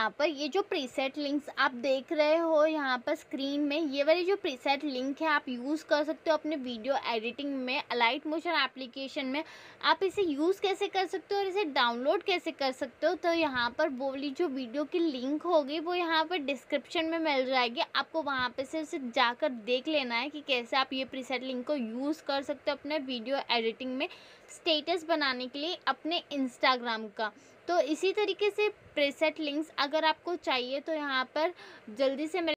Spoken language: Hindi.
यहाँ पर ये जो प्रीसेट लिंक्स आप देख रहे हो यहाँ पर स्क्रीन में ये वाली जो प्रीसेट लिंक है आप यूज़ कर सकते हो अपने वीडियो एडिटिंग में अलाइट मोशन एप्लीकेशन में आप इसे यूज़ कैसे कर सकते हो और इसे डाउनलोड कैसे कर सकते हो तो यहाँ पर वो वाली जो वीडियो की लिंक होगी वो यहाँ पर डिस्क्रिप्शन में मिल जाएगी आपको वहाँ पर से उसे जाकर देख लेना है कि कैसे आप ये प्रीसेट लिंक को यूज़ कर सकते हो अपने वीडियो एडिटिंग में स्टेटस बनाने के लिए अपने इंस्टाग्राम का तो इसी तरीके से प्रेसेट लिंक्स अगर आपको चाहिए तो यहाँ पर जल्दी से